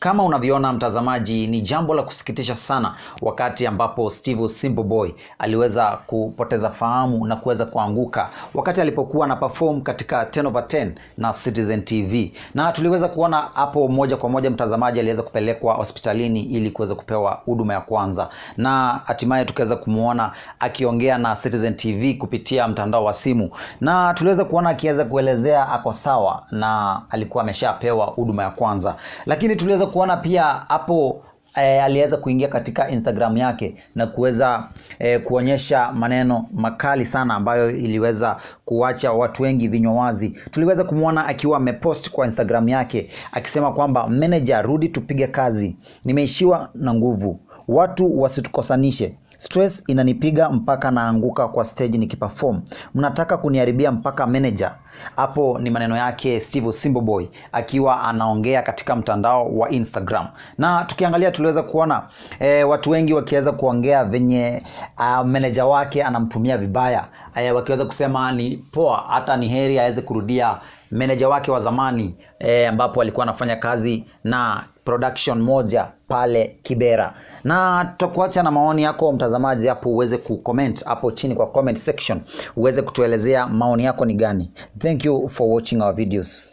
Kama unavyoona mtazamaji, ni jambo la kusikitisha sana wakati ambapo Steve Simple Boy aliweza kupoteza fahamu na kuweza kuanguka wakati alipokuwa na perform katika 10 over 10 na Citizen TV, na tuliweza kuona hapo moja kwa moja mtazamaji aliweza kupelekwa hospitalini ili kuweza kupewa huduma ya kwanza, na hatimaye tukaweza kumwona akiongea na Citizen TV kupitia mtandao wa simu, na tuliweza kuona akiweza kuelezea ako sawa na alikuwa ameshapewa huduma ya kwanza, lakini tuliweza kuona pia hapo e, aliweza kuingia katika Instagram yake na kuweza e, kuonyesha maneno makali sana ambayo iliweza kuacha watu wengi vinywa wazi. Tuliweza kumwona akiwa amepost kwa Instagram yake akisema kwamba manager, rudi tupige kazi, nimeishiwa na nguvu, watu wasitukosanishe Stress inanipiga mpaka naanguka kwa stage nikiperform. Mnataka kuniharibia mpaka manager. Hapo ni maneno yake Steve Simboboy akiwa anaongea katika mtandao wa Instagram, na tukiangalia tuliweza kuona e, watu wengi wakiweza kuongea venye uh, meneja wake anamtumia vibaya e, wakiweza kusema ni poa, hata ni heri aweze kurudia meneja wake wa zamani e, ambapo alikuwa anafanya kazi na production moja pale Kibera. Na tutakuacha na maoni yako mtazamaji hapo, uweze kucomment hapo chini kwa comment section, uweze kutuelezea maoni yako ni gani. Thank you for watching our videos.